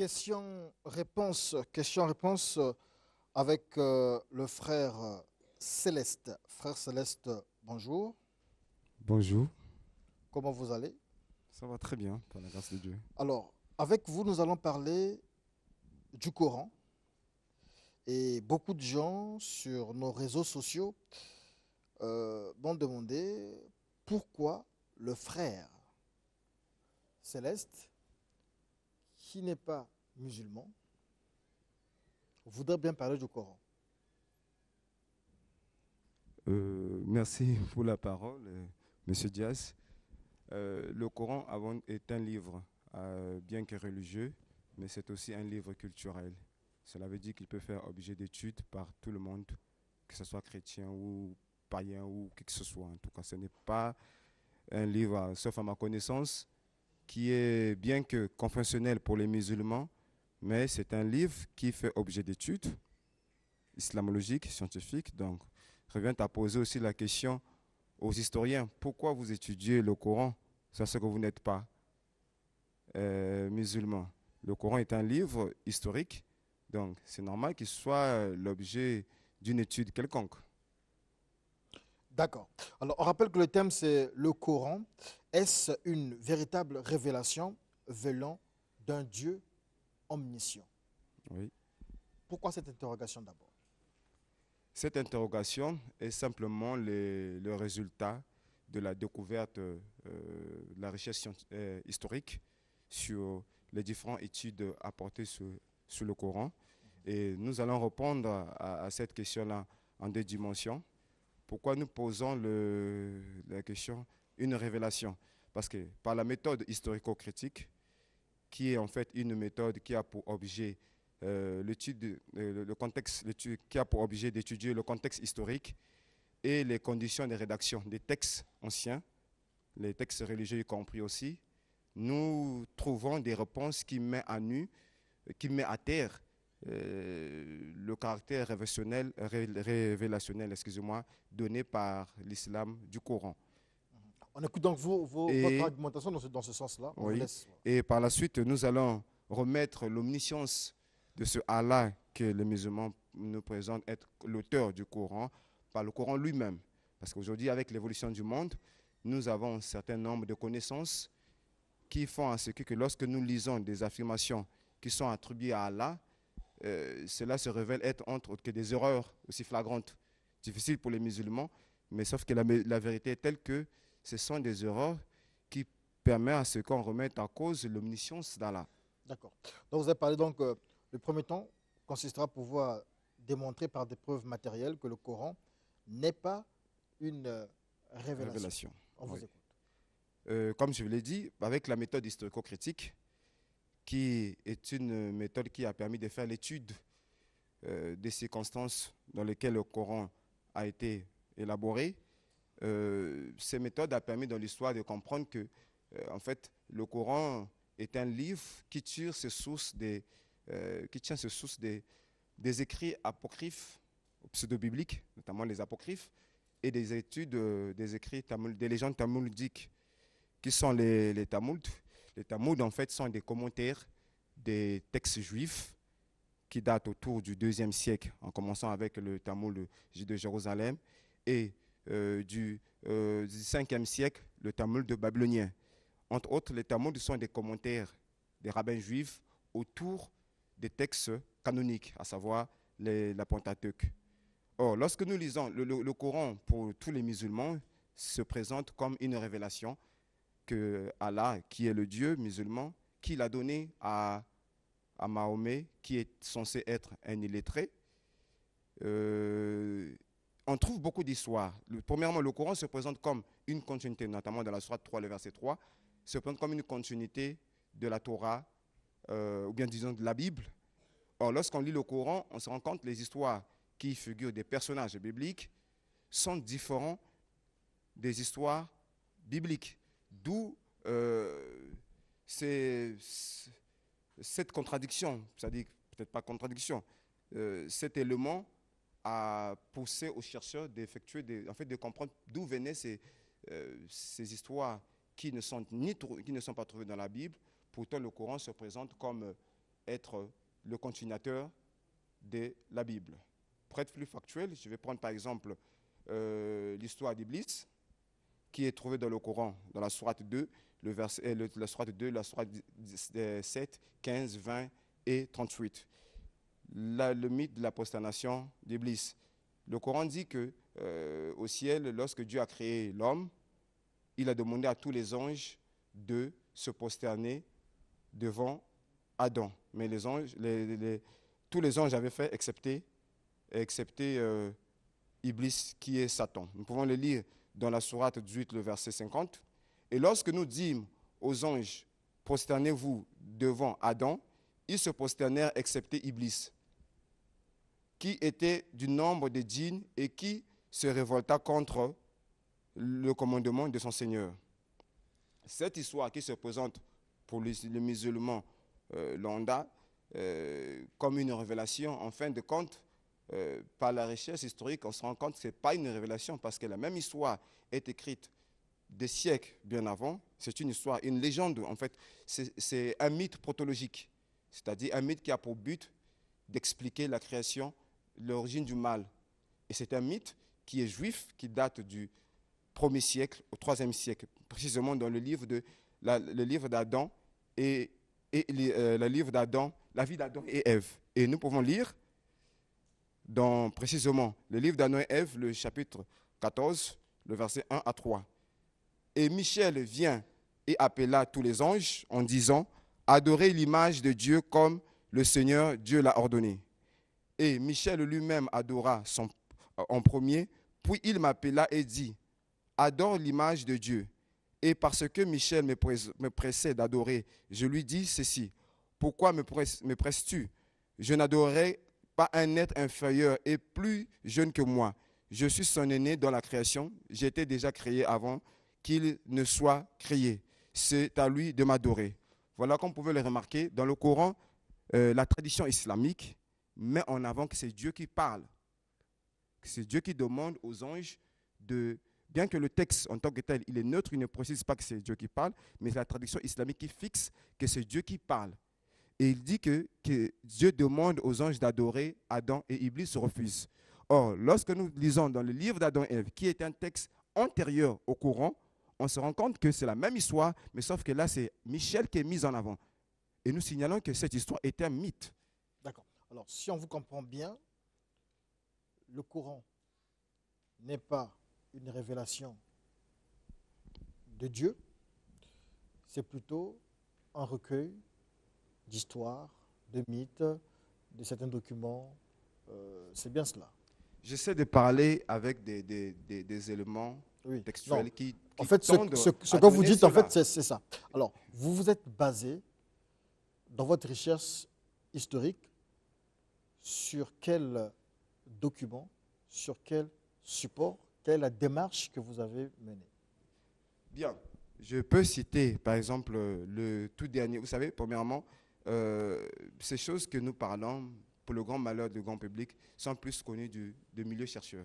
Question-réponse question, réponse euh, avec euh, le frère euh, Céleste. Frère Céleste, bonjour. Bonjour. Comment vous allez Ça va très bien, par la grâce de Dieu. Alors, avec vous, nous allons parler du Coran. Et beaucoup de gens sur nos réseaux sociaux euh, m'ont demandé pourquoi le frère Céleste qui n'est pas musulman voudrait bien parler du Coran euh, Merci pour la parole, euh, Monsieur Diaz. Euh, le Coran avant, est un livre, bien que religieux, mais c'est aussi un livre culturel. Cela veut dire qu'il peut faire objet d'étude par tout le monde, que ce soit chrétien ou païen ou qui que ce soit. En tout cas, ce n'est pas un livre, sauf à ma connaissance, qui est bien que confessionnel pour les musulmans, mais c'est un livre qui fait objet d'études islamologiques, scientifiques. Donc, je revient à poser aussi la question aux historiens pourquoi vous étudiez le Coran, ce que vous n'êtes pas euh, musulman Le Coran est un livre historique, donc c'est normal qu'il soit euh, l'objet d'une étude quelconque. D'accord. Alors, on rappelle que le thème, c'est le Coran. Est-ce une véritable révélation venant d'un Dieu omniscient Oui. Pourquoi cette interrogation d'abord Cette interrogation est simplement le, résultat de la découverte euh, de la recherche euh, historique sur les différentes études apportées sur, le Coran. Et nous allons répondre à, à cette question-là en deux dimensions. Pourquoi nous posons la question une révélation Parce que par la méthode historico-critique, qui est en fait une méthode qui a pour objet euh, l'étude, euh, le contexte, qui a pour objet d'étudier le contexte historique et les conditions de rédaction des textes anciens, les textes religieux y compris aussi, nous trouvons des réponses qui mettent à nu, qui mettent à terre euh, le caractère révélationnel, révélationnel excusez-moi, donné par l'islam du Coran. On écoute donc vos, vos, votre argumentation dans ce, sens-là. Oui, et par la suite, nous allons remettre l'omniscience de ce Allah que les musulmans nous présentent être l'auteur du Coran par le Coran lui-même. Parce qu'aujourd'hui, avec l'évolution du monde, nous avons un certain nombre de connaissances qui font en ce que lorsque nous lisons des affirmations qui sont attribuées à Allah, euh, cela se révèle être entre autres que des erreurs aussi flagrantes, difficiles pour les musulmans, mais sauf que la, vérité est telle que ce sont des erreurs qui permettent à ce qu'on remette en cause l'omniscience d'Allah. D'accord. Donc vous avez parlé donc, euh, le premier temps consistera à pouvoir démontrer par des preuves matérielles que le Coran n'est pas une euh, révélation. comme je vous l'ai dit, avec la méthode historico-critique, qui est une méthode qui a permis de faire l'étude euh, des circonstances dans lesquelles le Coran a été élaboré. Euh, ces méthodes a permis dans l'histoire de comprendre que, euh, en fait, le Coran est un livre qui tire ses sources des, euh, qui tient ses sources des, des écrits apocryphes, pseudo-bibliques, notamment les apocryphes, et des études des écrits des légendes tamouldiques, qui sont les, les les Talmuds, en fait, sont des commentaires des textes juifs qui datent autour du deuxième siècle, en commençant avec le Talmud de Jérusalem, et euh, du, 5e euh, siècle, le Talmud de Babylonien. Entre autres, les Talmuds sont des commentaires des rabbins juifs autour des textes canoniques, à savoir la Pentateuque. Or, lorsque nous lisons le, le Coran pour tous les musulmans, se présente comme une révélation, Allah, qui est le Dieu musulman, qui l'a donné à, à, Mahomet, qui est censé être un illettré. on euh, trouve beaucoup d'histoires. Premièrement, le Coran se présente comme une continuité, notamment dans la Sourate 3, le verset 3, se présente comme une continuité de la Torah, euh, ou bien disons de la Bible. Or, lorsqu'on lit le Coran, on se rend compte que les histoires qui figurent des personnages bibliques sont différentes des histoires bibliques. D'où euh, cette contradiction, c'est-à-dire peut-être pas contradiction, euh, cet élément a poussé aux chercheurs d'effectuer, en fait, de comprendre d'où venaient ces, euh, histoires qui ne, sont ni qui ne sont pas trouvées dans la Bible. Pourtant, le Coran se présente comme être le continuateur de la Bible. Près de plus factuel, je vais prendre par exemple l'histoire d'Iblis qui est trouvé dans le Coran, dans la Sourate 2, le verset, euh, la Sourate 2, la Sourate 7, 15, 20 et 38. le mythe de la prosternation d'Iblis. Le Coran dit que euh, au ciel, lorsque Dieu a créé l'homme, il a demandé à tous les anges de se prosterner devant Adam. Mais les anges, tous les anges avaient fait, excepté, excepté euh, Iblis qui est Satan. Nous pouvons le lire dans la sourate 18, le verset 50. Et lorsque nous dîmes aux anges, prosternez-vous devant Adam, ils se prosternèrent excepté Iblis, qui était du nombre des djinns et qui se révolta contre le commandement de son Seigneur. Cette histoire qui se présente pour les musulmans, euh, l'Onda, euh, comme une révélation, en fin de compte, euh, par la recherche historique, on se rend compte que ce n'est pas une révélation parce que la même histoire est écrite des siècles bien avant. C'est une histoire, une légende en fait. C'est un mythe protologique, c'est-à-dire un mythe qui a pour but d'expliquer la création, l'origine du mal. Et c'est un mythe qui est juif, qui date du 1er siècle au 3e siècle, précisément dans le livre de le livre d'Adam et, et euh, le livre d'Adam, la vie d'Adam et Ève. Et nous pouvons lire dans précisément le livre d'anoëve le chapitre 14, le verset 1 à 3. Et Michel vient et appela tous les anges en disant, Adorez l'image de Dieu comme le Seigneur Dieu l'a ordonné. Et Michel lui-même adora son, euh, en premier, puis il m'appela et dit, Adore l'image de Dieu. Et parce que Michel me, pressait d'adorer, je lui dis ceci, Pourquoi me, presses-tu Je n'adorerai un être inférieur et plus jeune que moi. Je suis son aîné dans la création. J'étais déjà créé avant qu'il ne soit créé. C'est à lui de m'adorer. Voilà comme vous pouvez le remarquer dans le Coran, euh, la tradition islamique met en avant que c'est Dieu qui parle. C'est Dieu qui demande aux anges de... Bien que le texte en tant que tel, il est neutre, il ne précise pas que c'est Dieu qui parle, mais c'est la tradition islamique qui fixe que c'est Dieu qui parle. Et il dit que, Dieu demande aux anges d'adorer Adam et Iblis se refuse. Or, lorsque nous lisons dans le livre d'Adam et Ève, qui est un texte antérieur au Coran, on se rend compte que c'est la même histoire, mais sauf que là, c'est Michel qui est mis en avant. Et nous signalons que cette histoire est un mythe. D'accord. Alors, si on vous comprend bien, le Coran n'est pas une révélation de Dieu, c'est plutôt un recueil d'histoire, de mythes, de certains documents. Euh, c'est bien cela. J'essaie de parler avec des, éléments textuels qui, En fait, ce, que vous dites, en fait, c'est ça. Alors, vous vous êtes basé dans votre recherche historique sur quel document, sur quel support, quelle est la démarche que vous avez menée Bien, je peux citer par exemple le tout dernier. Vous savez, premièrement, euh, ces choses que nous parlons, pour le grand malheur du grand public, sont plus connues du, milieu chercheur.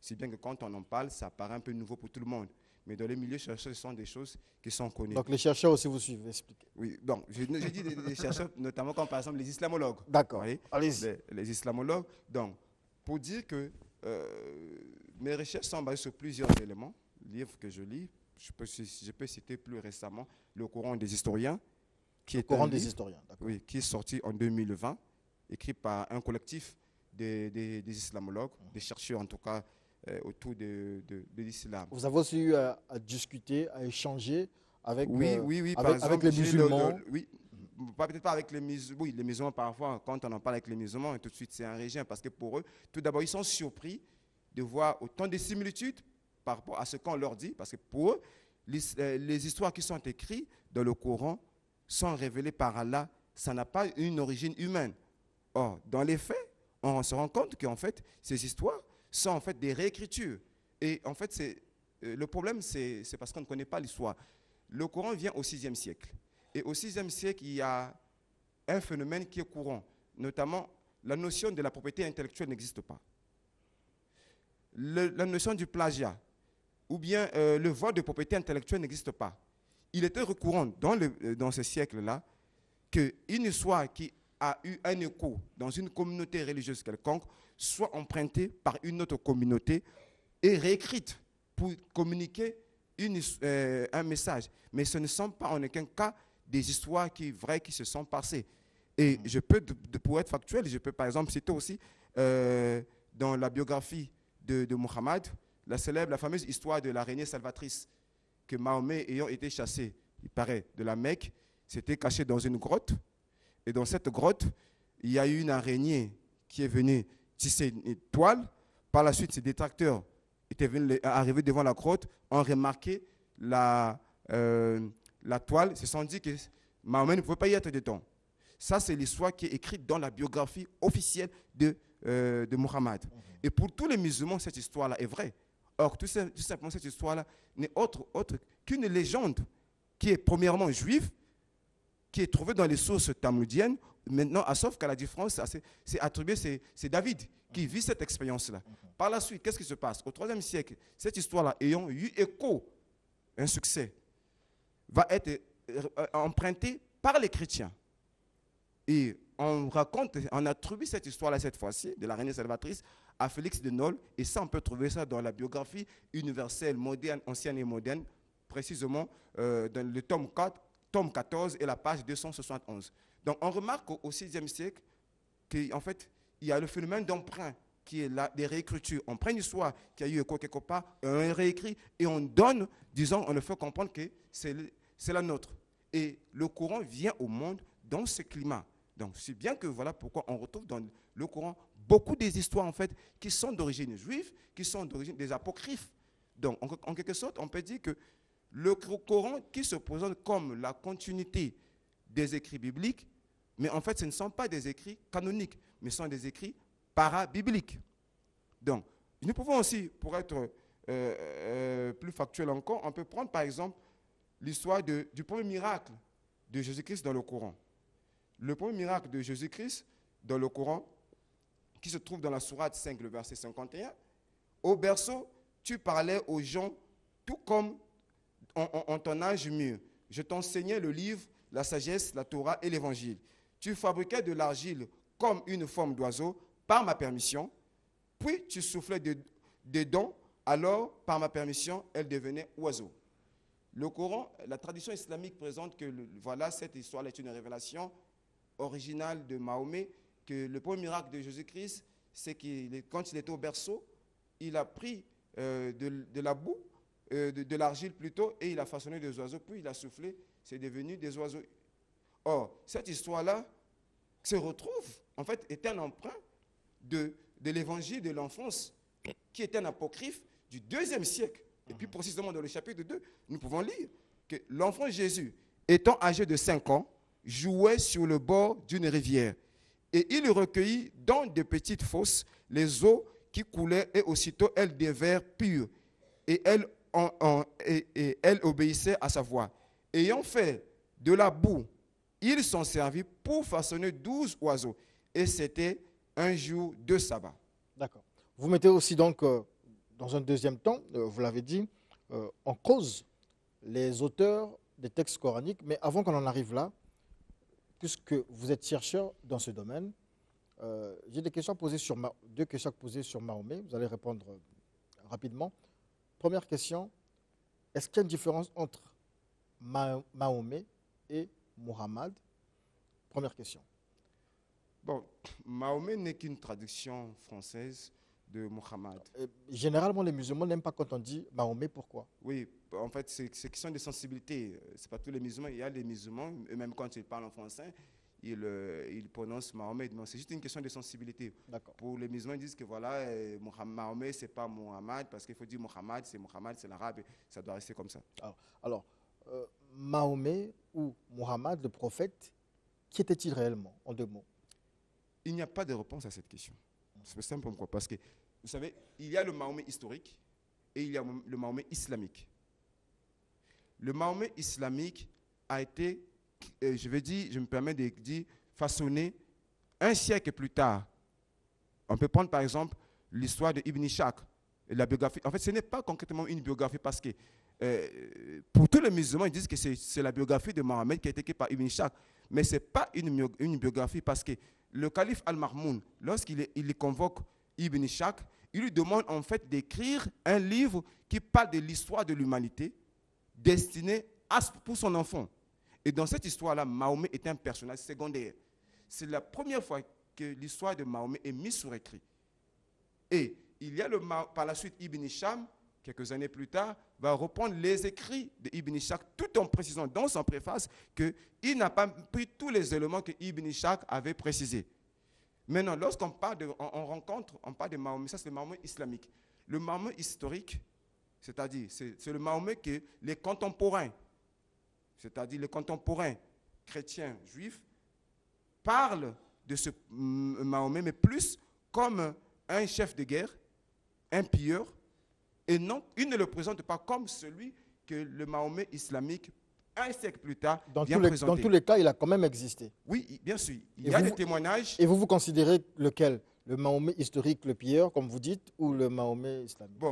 Si bien que quand on en parle, ça paraît un peu nouveau pour tout le monde. Mais dans les milieux chercheurs, ce sont des choses qui sont connues. Donc les chercheurs aussi vous suivent, expliquez. Oui, donc je, dit dis des, chercheurs, notamment comme par exemple les islamologues. D'accord. Les, islamologues. Donc, pour dire que euh, mes recherches sont basées sur plusieurs éléments, livres que je lis, je peux, je peux citer plus récemment Le courant des historiens, qui est courant des historiens. Oui, qui est sorti en 2020, écrit par un collectif des, des, islamologues, mmh. des chercheurs en tout cas euh, autour de, de, l'islam. Vous avez aussi eu à, discuter, à échanger avec, oui, euh, oui, oui, avec, les musulmans. oui, peut-être pas avec les musulmans, oui, les musulmans parfois, quand on en parle avec les musulmans, tout de suite c'est un régime, parce que pour eux, tout d'abord, ils sont surpris de voir autant de similitudes par rapport à ce qu'on leur dit, parce que pour eux, euh, les histoires qui sont écrites dans le Coran sont révélés par Allah, ça n'a pas une origine humaine. Or, dans les faits, on se rend compte qu'en fait, ces histoires sont en fait des réécritures. Et en fait, euh, le problème, c'est, parce qu'on ne connaît pas l'histoire. Le Coran vient au VIe siècle. Et au VIe siècle, il y a un phénomène qui est courant, notamment la notion de la propriété intellectuelle n'existe pas. la notion du plagiat ou bien euh, le vote de propriété intellectuelle n'existe pas il était recourant dans, le, euh, dans ce siècle-là qu'une histoire qui a eu un écho dans une communauté religieuse quelconque soit empruntée par une autre communauté et réécrite pour communiquer une, euh, un message. Mais ce ne sont pas en aucun cas des histoires qui, vraies qui se sont passées. Et mm. je peux, de, pour être factuel, je peux par exemple citer aussi euh, dans la biographie de, de la célèbre, la fameuse histoire de l'araignée salvatrice que Mahomet ayant été chassé, il paraît, de la Mecque, s'était caché dans une grotte. Et dans cette grotte, il y a eu une araignée qui est venue tisser une toile. Par la suite, ses détracteurs étaient venus arriver devant la grotte, ont remarqué la, euh, la toile, se sont dit que Mahomet ne pouvait pas y être dedans. Ça, c'est l'histoire qui est écrite dans la biographie officielle de, euh, de Muhammad. Et pour tous les musulmans, cette histoire-là est vraie. Or, tout, simplement, cette histoire-là n'est autre, qu'une légende qui est premièrement juive, qui est trouvée dans les sources tamoudiennes, maintenant, à, ah, sauf qu'à la différence, c'est attribué, c'est David qui vit cette expérience-là. Par la suite, qu'est-ce qui se passe Au troisième siècle, cette histoire-là, ayant eu écho, un succès, va être euh, euh, empruntée par les chrétiens. Et on raconte, on attribue cette histoire-là, cette fois-ci, de la reine salvatrice, à Félix de Nol. Et ça, on peut trouver ça dans la biographie universelle, moderne, ancienne et moderne, précisément euh, dans le tome 4, tome 14 et la page 271. Donc, on remarque au VIe siècle qu'en fait, il y a le phénomène d'emprunt qui est là, des réécritures. On prend une histoire qui a eu quelque part, on réécrit et on donne, disons, on le fait comprendre que c'est la nôtre. Et le courant vient au monde dans ce climat donc, si bien que voilà pourquoi on retrouve dans le Coran beaucoup des histoires en fait qui sont d'origine juive, qui sont d'origine des apocryphes. Donc, en, quelque sorte, on peut dire que le Coran qui se présente comme la continuité des écrits bibliques, mais en fait, ce ne sont pas des écrits canoniques, mais ce sont des écrits parabibliques. Donc, nous pouvons aussi, pour être euh, euh, plus factuel encore, on peut prendre par exemple l'histoire du premier miracle de Jésus-Christ dans le Coran. Le premier miracle de Jésus-Christ dans le Coran, qui se trouve dans la Sourate 5, le verset 51, au berceau, tu parlais aux gens tout comme en, ton âge mûr. Je t'enseignais le livre, la sagesse, la Torah et l'évangile. Tu fabriquais de l'argile comme une forme d'oiseau par ma permission, puis tu soufflais des, dons, alors par ma permission, elle devenait oiseau. Le Coran, la tradition islamique présente que voilà, cette histoire est une révélation original de Mahomet, que le premier miracle de Jésus-Christ, c'est qu'il quand il était au berceau, il a pris euh, de, la boue, euh, de, l'argile plutôt, et il a façonné des oiseaux, puis il a soufflé, c'est devenu des oiseaux. Or, cette histoire-là se retrouve, en fait, est un emprunt de, de l'évangile de l'enfance, qui est un apocryphe du deuxième siècle. Et puis, mmh. précisément dans le chapitre 2, nous pouvons lire que l'enfant Jésus, étant âgé de 5 ans, jouait sur le bord d'une rivière. Et il recueillit dans de petites fosses les eaux qui coulaient et aussitôt elles devinrent pures. Et elle, en, obéissait à sa voix. Ayant fait de la boue, ils s'en servis pour façonner douze oiseaux. Et c'était un jour de sabbat. D'accord. Vous mettez aussi donc, euh, dans un deuxième temps, euh, vous l'avez dit, euh, en cause les auteurs des textes coraniques. Mais avant qu'on en arrive là, puisque vous êtes chercheur dans ce domaine, euh, j'ai des questions posées sur deux questions posées sur Mahomet. Vous allez répondre euh, rapidement. Première question est-ce qu'il y a une différence entre Mahomet et Muhammad Première question. Bon, Mahomet n'est qu'une traduction française de Mohammed. Euh, généralement, les musulmans n'aiment pas quand on dit Mahomet. Pourquoi Oui, en fait, c'est question de sensibilité. C'est pas tous les musulmans. Il y a des musulmans, même quand ils parlent en français, ils, euh, prononcent Mahomet. Non, c'est juste une question de sensibilité. Pour les musulmans, ils disent que voilà, euh, Mohammed, Mahomet, c'est pas Muhammad, parce qu'il faut dire Mohamed c'est Muhammad, c'est l'arabe. Ça doit rester comme ça. Ah, alors, euh, Mahomet ou Mohamed le prophète, qui était-il réellement, en deux mots Il n'y a pas de réponse à cette question. C'est simple pourquoi Parce que, vous savez, il y a le Mahomet historique et il y a le Mahomet islamique le Mahomet islamique a été, euh, je vais dire, je me permets de dire, façonné un siècle plus tard. On peut prendre par exemple l'histoire de Ibn Ishaq, la biographie. En fait, ce n'est pas concrètement une biographie parce que euh, pour tous les musulmans, ils disent que c'est la biographie de Mahomet qui a été écrite par Ibn Ishaq. Mais ce n'est pas une, biographie parce que le calife Al-Mahmoud, lorsqu'il convoque Ibn Ishaq, il lui demande en fait d'écrire un livre qui parle de l'histoire de l'humanité, destiné à, pour son enfant. Et dans cette histoire-là, Mahomet est un personnage secondaire. C'est la première fois que l'histoire de Mahomet est mise sur écrit. Et il y a le, par la suite Ibn Hisham, quelques années plus tard, va reprendre les écrits de Ibn Ishaq tout en précisant dans son préface qu'il n'a pas pris tous les éléments que Ibn Ishaq avait précisés. Maintenant, lorsqu'on parle de, rencontre, on parle de Mahomet, ça c'est le Mahomet islamique. Le Mahomet historique, c'est-à-dire, c'est le Mahomet que les contemporains, c'est-à-dire les contemporains chrétiens, juifs, parlent de ce Mahomet, mais plus comme un chef de guerre, un pilleur, et non, il ne le présente pas comme celui que le Mahomet islamique, un siècle plus tard, dans Dans tous les cas, il a quand même existé. Oui, bien sûr. Il y a des témoignages. Et vous, vous considérez lequel Le Mahomet historique, le pilleur, comme vous dites, ou le Mahomet islamique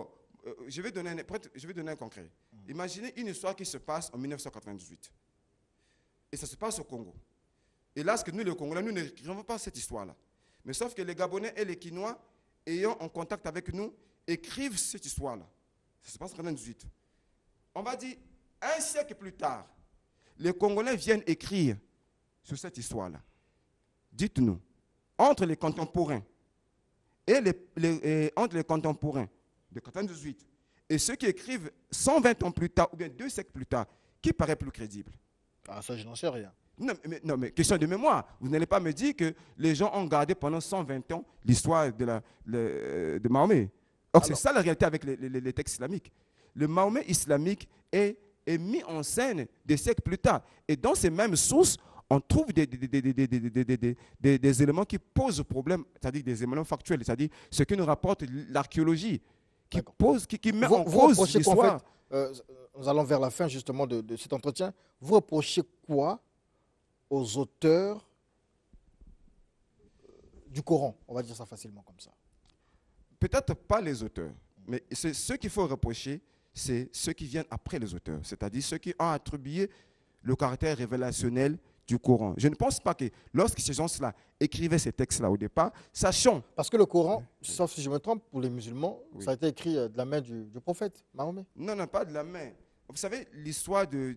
euh, je, vais donner un, je vais donner un concret. Mm. Imaginez une histoire qui se passe en 1998. Et ça se passe au Congo. Et là, nous, les Congolais, nous ne n'écrivons pas cette histoire-là. Mais sauf que les Gabonais et les Quinois, ayant en contact avec nous, écrivent cette histoire-là. Ça se passe en 1998. On va dire, un siècle plus tard, les Congolais viennent écrire sur cette histoire-là. Dites-nous, entre les contemporains et entre les contemporains de 98 et ceux qui écrivent 120 ans plus tard ou bien deux siècles plus tard, qui paraît plus crédible Ah, ça, je n'en sais rien. Non mais, question de mémoire. Vous n'allez pas me dire que les gens ont gardé pendant 120 ans l'histoire de, euh, de Mahomet. Or, c'est ça la réalité avec les, textes islamiques. Le Mahomet islamique est, est, mis en scène des siècles plus tard. Et dans ces mêmes sources, on trouve des, des, des éléments qui posent problème, c'est-à-dire des éléments factuels, c'est-à-dire ce que nous rapporte l'archéologie qui pose, qui, met vous, en cause euh, nous allons vers la fin justement de, de, cet entretien. Vous reprochez quoi aux auteurs euh, du Coran On va dire ça facilement comme ça. Peut-être pas les auteurs, mais ce qu'il faut reprocher, c'est ceux qui viennent après les auteurs, c'est-à-dire ceux qui ont attribué le caractère révélationnel du Coran. Je ne pense pas que lorsque ces gens-là écrivaient ces textes-là au départ, sachant... Parce que le Coran, sauf si je me trompe, pour les musulmans, ça a été écrit euh, de la main du, prophète Mahomet. Non, non, pas de la main. Vous savez, l'histoire de,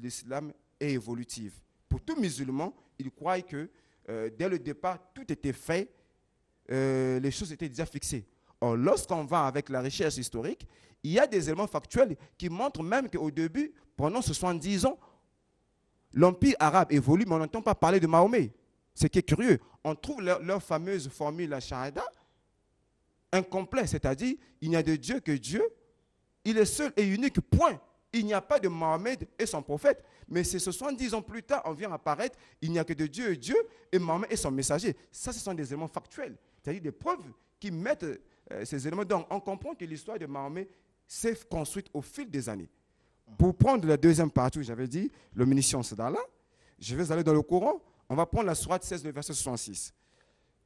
l'islam est évolutive. Pour tout musulman, il croit que euh, dès le départ, tout était fait, euh, les choses étaient déjà fixées. Or, lorsqu'on va avec la recherche historique, il y a des éléments factuels qui montrent même qu'au début, pendant 70 ans, L'Empire arabe évolue, mais on n'entend pas parler de Mahomet. Ce qui est curieux, on trouve leur, fameuse formule, la Shahada, incomplet, c'est-à-dire il n'y a de Dieu que Dieu, il est seul et unique, point. Il n'y a pas de Mahomet et son prophète. Mais c'est 70 ans plus tard, on vient apparaître, il n'y a que de Dieu et Dieu, et Mahomet et son messager. Ça, ce sont des éléments factuels, c'est-à-dire des preuves qui mettent euh, ces éléments. Donc, on comprend que l'histoire de Mahomet s'est construite au fil des années. Pour prendre la deuxième partie où j'avais dit le munition d'Allah, je vais aller dans le courant On va prendre la sourate 16, verset 66.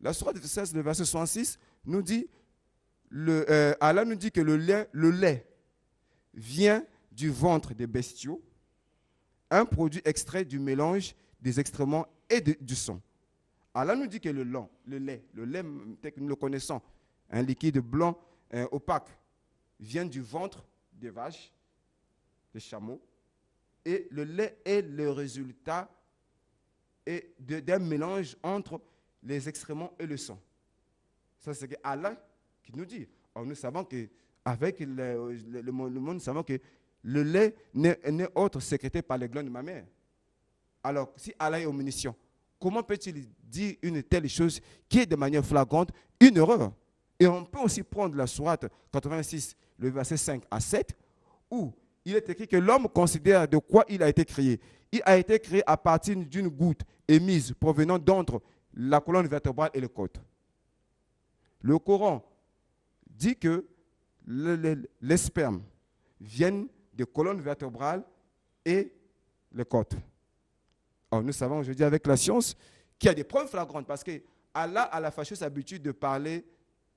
La sourate 16, verset 66 nous dit le, euh, Allah nous dit que le lait, le lait vient du ventre des bestiaux, un produit extrait du mélange des excréments et du sang. Allah nous dit que le, lait, le lait, le lait nous le connaissons, un liquide blanc euh, opaque, vient du ventre des vaches chameau. Et le lait est le résultat d'un mélange entre les excréments et le sang. Ça, c'est Allah qui nous dit. en nous savons que avec le, le, monde, nous savons que le lait n'est autre sécrété par les de ma mère Alors, si Allah est omniscient, comment peut-il dire une telle chose qui est de manière flagrante une erreur Et on peut aussi prendre la sourate 86, le verset 5 à 7, où il est écrit que l'homme considère de quoi il a été créé. Il a été créé à partir d'une goutte émise provenant d'entre la colonne vertébrale et le côte. Le Coran dit que les spermes viennent des colonnes vertébrales et le côte. Or, nous savons aujourd'hui avec la science qu'il y a des preuves flagrantes parce que Allah a la fâcheuse habitude de parler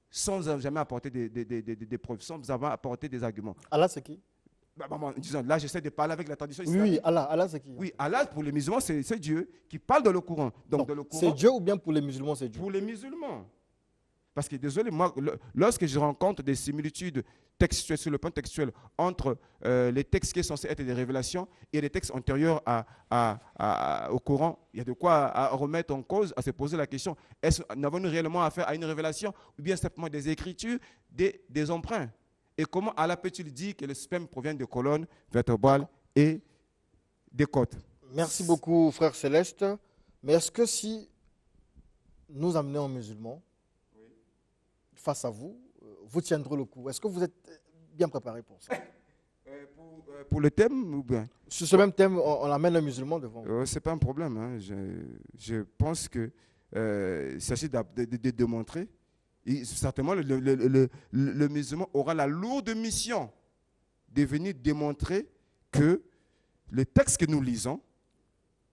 sans jamais apporter des, des preuves, sans avoir apporté des arguments. Allah, c'est qui bah, bah, bah, là, j'essaie de parler avec la tradition islamique. Oui, Allah, Allah c'est qui Oui, Allah, pour les musulmans, c'est Dieu qui parle dans le Coran. Donc, C'est Dieu ou bien pour les musulmans, c'est Dieu Pour les musulmans. Parce que, désolé, moi, lorsque je rencontre des similitudes textuelles, sur le plan textuel, entre euh, les textes qui sont censés être des révélations et les textes antérieurs à, au Coran, il y a de quoi remettre en cause, à se poser la question est-ce n'avons-nous réellement affaire à une révélation ou bien simplement des écritures, des emprunts et comment Allah peut-il dire que le sperme provient de colonnes vertébrales et des côtes Merci beaucoup, frère Céleste. Mais est-ce que si nous amenons un musulman face à vous, euh, vous tiendrez le coup Est-ce que vous êtes euh, bien préparé pour ça euh, pour, le thème ou bien Sur ce même thème, on, amène un musulman devant vous. Oh, ce n'est pas un problème. Hein. Je, pense qu'il s'agit de, démontrer certainement, le, musulman aura la lourde mission de venir démontrer que les textes que nous lisons,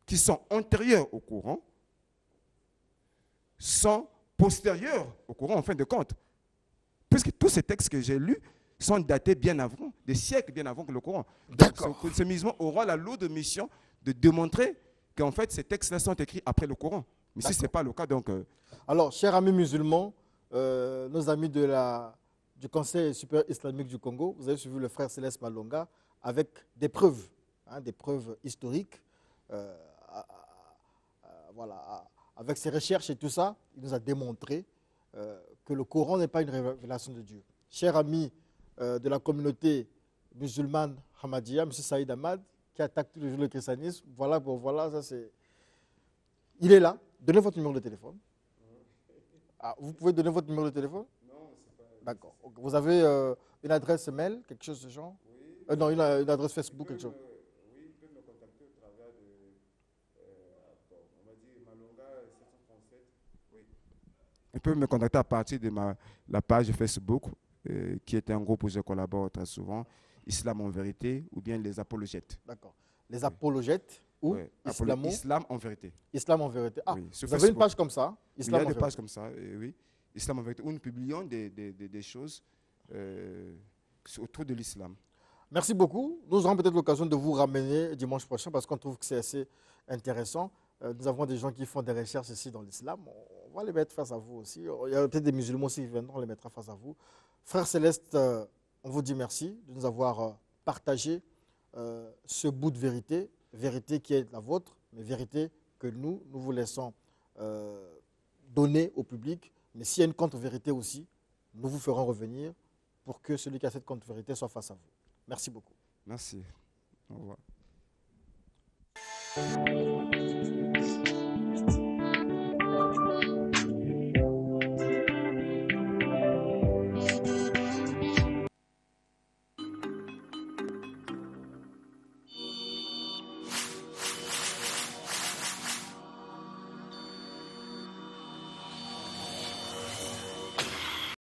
qui sont antérieurs au courant, sont postérieurs au courant en fin de compte. Puisque tous ces textes que j'ai lus sont datés bien avant, des siècles bien avant que le Coran. Donc Ce, musulman aura la lourde mission de démontrer qu'en fait ces textes-là sont écrits après le Coran. Mais si ce n'est pas le cas, donc... Euh, Alors, chers amis musulmans euh, nos amis de la, du Conseil supérieur islamique du Congo, vous avez suivi le frère Céleste Malonga, avec des preuves, hein, des preuves historiques, euh, voilà, avec ses recherches et tout ça, il nous a démontré euh, que le Coran n'est pas une révélation de Dieu. Cher ami de la communauté musulmane hamadiyah, M. Saïd Ahmad, qui attaque tous les jours le christianisme, voilà, voilà, ça c'est... Il est là, donnez votre numéro de téléphone. Ah, vous pouvez donner votre numéro de téléphone Non, c'est pas. D'accord. Vous avez euh, une adresse mail, quelque chose de genre Oui. Euh, non, une, adresse Facebook, quelque chose. oui, ils peuvent me contacter au travers de. Euh, on va dire Oui. me contacter à partir de ma, la page Facebook, qui est un groupe où je collabore très souvent Islam en vérité ou bien les apologètes. D'accord. Les apologètes ou Islam en vérité. Islam en vérité. Ah, vous avez une page comme ça Il y a des pages comme ça, oui. Islam en vérité, où nous publions des, des, des, choses euh, autour de l'islam. Merci beaucoup. Nous aurons peut-être l'occasion de vous ramener dimanche prochain parce qu'on trouve que c'est assez intéressant. Euh, nous avons des gens qui font des recherches ici dans l'islam. On va les mettre face à vous aussi. Oh, il y a peut-être des musulmans aussi qui viendront, on les mettra face à vous. Frère Céleste, euh, on vous dit merci de nous avoir partagé ce bout de vérité vérité qui est la vôtre, mais vérité que nous, nous vous laissons euh, donner au public. Mais s'il y a une contre-vérité aussi, nous vous ferons revenir pour que celui qui a cette contre-vérité soit face à vous. Merci beaucoup. Merci. Au revoir.